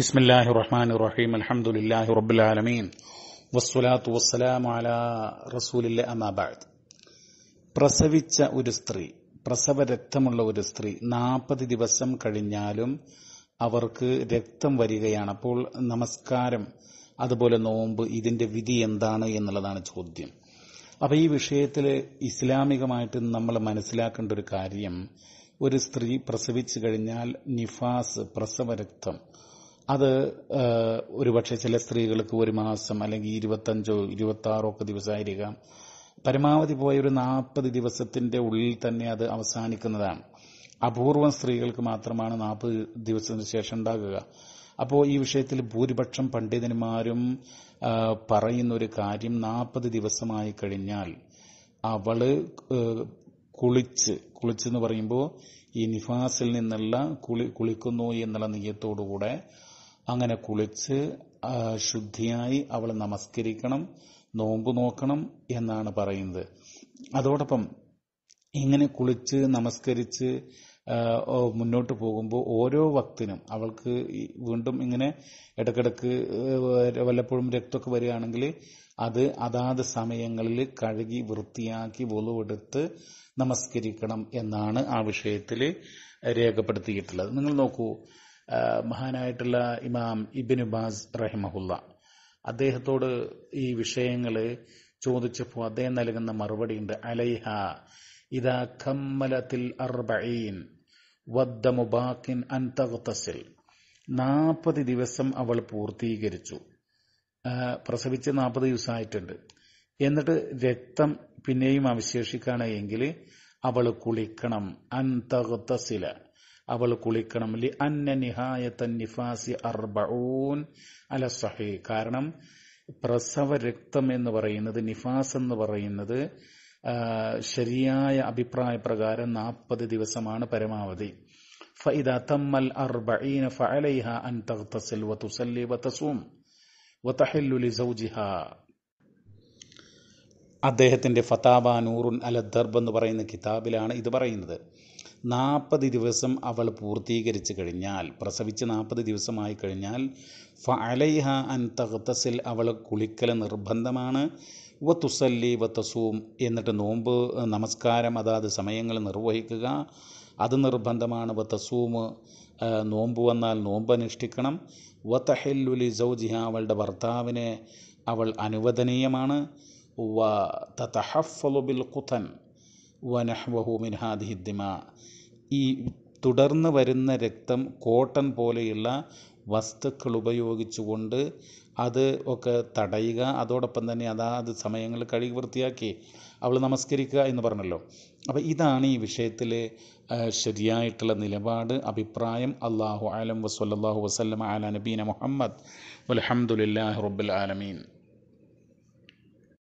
بسم الله الرحمن الرحيم الحمد لله رب العالمين والصلاة والسلام على رسول الله أما بعد പ്രസവിച്ച ഒരു സ്ത്രീ പ്രസവ രക്തമുള്ള ഒരു സ്ത്രീ നാൽപ്പത് ദിവസം കഴിഞ്ഞാലും അവർക്ക് രക്തം വരികയാണ് അപ്പോൾ നമസ്കാരം അതുപോലെ നോമ്പ് ഇതിന്റെ വിധി എന്താണ് എന്നുള്ളതാണ് ചോദ്യം അപ്പൊ ഈ വിഷയത്തിൽ ഇസ്ലാമികമായിട്ട് നമ്മൾ മനസ്സിലാക്കേണ്ട ഒരു കാര്യം ഒരു സ്ത്രീ പ്രസവിച്ചു കഴിഞ്ഞാൽ നിഫാസ് പ്രസവരക്തം അത് ഒരുപക്ഷെ ചില സ്ത്രീകൾക്ക് ഒരു മാസം അല്ലെങ്കിൽ ഇരുപത്തഞ്ചോ ആറോ ഒക്കെ ദിവസമായിരിക്കാം പരമാവധി പോയ ഒരു നാൽപ്പത് ദിവസത്തിന്റെ ഉള്ളിൽ തന്നെ അത് അവസാനിക്കുന്നതാണ് അപൂർവം സ്ത്രീകൾക്ക് മാത്രമാണ് നാൽപ്പത് ദിവസത്തിന് ശേഷം ഉണ്ടാകുക അപ്പോൾ ഈ വിഷയത്തിൽ ഭൂരിപക്ഷം പണ്ഡിതന്മാരും പറയുന്ന ഒരു കാര്യം നാൽപ്പത് ദിവസമായി കഴിഞ്ഞാൽ അവള് കുളിച്ച് കുളിച്ചെന്ന് പറയുമ്പോൾ ഈ നിഫാസിൽ നിന്നുള്ള കുളി കുളിക്കുന്നു എന്നുള്ള കൂടെ അങ്ങനെ കുളിച്ച് ശുദ്ധിയായി അവൾ നമസ്കരിക്കണം നോമ്പ് നോക്കണം എന്നാണ് പറയുന്നത് അതോടൊപ്പം ഇങ്ങനെ കുളിച്ച് നമസ്കരിച്ച് മുന്നോട്ട് പോകുമ്പോൾ ഓരോ വക്തിനും അവൾക്ക് വീണ്ടും ഇങ്ങനെ ഇടക്കിടക്ക് വല്ലപ്പോഴും രക്തമൊക്കെ വരികയാണെങ്കിൽ അത് അതാത് സമയങ്ങളിൽ കഴുകി വൃത്തിയാക്കി ഒലുവെടുത്ത് നമസ്കരിക്കണം എന്നാണ് ആ വിഷയത്തിൽ രേഖപ്പെടുത്തിയിട്ടുള്ളത് നിങ്ങൾ നോക്കൂ മഹാനായിട്ടുള്ള ഇമാം ഇബിന് ബാസ് റഹിമഹുല്ല അദ്ദേഹത്തോട് ഈ വിഷയങ്ങൾ ചോദിച്ചപ്പോൾ അദ്ദേഹം നൽകുന്ന മറുപടി ഉണ്ട് അലൈഹ ഇതാ കമ്മലത്തിൽ അർബീൻ വദ്ദ മുബാക്കിൻ നാൽപ്പത് ദിവസം അവൾ പൂർത്തീകരിച്ചു പ്രസവിച്ച് നാൽപ്പത് ദിവസമായിട്ടുണ്ട് എന്നിട്ട് രക്തം പിന്നെയും അവശേഷിക്കുകയാണെങ്കിൽ അവൾ കുളിക്കണം അൻതഖ്തസില അവൾ കുളിക്കണം ലി അന്ന നിഹായത്ത നിഫാസി അർബൂൻ അല സഹി കാരണം പ്രസവ രക്തം എന്ന് പറയുന്നത് നിഫാസ് എന്ന് പറയുന്നത് ശരിയായ അഭിപ്രായ പ്രകാരം നാൽപ്പത് ദിവസമാണ് പരമാവധി فإذا تم الأربعين فعليها أن تغتسل وتصلي وتصوم وتحل لزوجها അദ്ദേഹത്തിൻ്റെ ഫതാബ നൂറുൻ അല ദർബ് എന്ന് പറയുന്ന കിതാബിലാണ് ഇത് പറയുന്നത് നാൽപ്പത് ദിവസം അവൾ പൂർത്തീകരിച്ച് കഴിഞ്ഞാൽ പ്രസവിച്ച് നാൽപ്പത് ദിവസമായി കഴിഞ്ഞാൽ ഫ അലൈഹ അൻ തഹത്തസിൽ അവൾ കുളിക്കൽ നിർബന്ധമാണ് വ തുസല്ലി വ തസൂം എന്നിട്ട് നോമ്പ് നമസ്കാരം അതാത് സമയങ്ങൾ നിർവഹിക്കുക അത് നിർബന്ധമാണ് വ തസൂമ് നോമ്പ് വന്നാൽ നോമ്പ് അനുഷ്ഠിക്കണം വ തഹല്ലുലി സൗജിഹ അവളുടെ ഭർത്താവിനെ അവൾ അനുവദനീയമാണ് വ തഹഫലുബിൽ കുത്തൻ വനഹ്വഹു മിൻഹാദിഹിദ്ദിമ ഈ തുടർന്ന് വരുന്ന രക്തം കോട്ടൺ പോലെയുള്ള വസ്തുക്കൾ ഉപയോഗിച്ചുകൊണ്ട് അത് ഒക്കെ തടയുക അതോടൊപ്പം തന്നെ അതാത് സമയങ്ങൾ കഴുകി വൃത്തിയാക്കി അവൾ നമസ്കരിക്കുക എന്ന് പറഞ്ഞല്ലോ അപ്പോൾ ഇതാണ് ഈ വിഷയത്തിൽ ശരിയായിട്ടുള്ള നിലപാട് അഭിപ്രായം അള്ളാഹു ആലം വസ്വല്ലാഹു വസ്ലം ആല നബീന മുഹമ്മദ് അലഹമുല്ലാ റബ്ബുൽ ആലമീൻ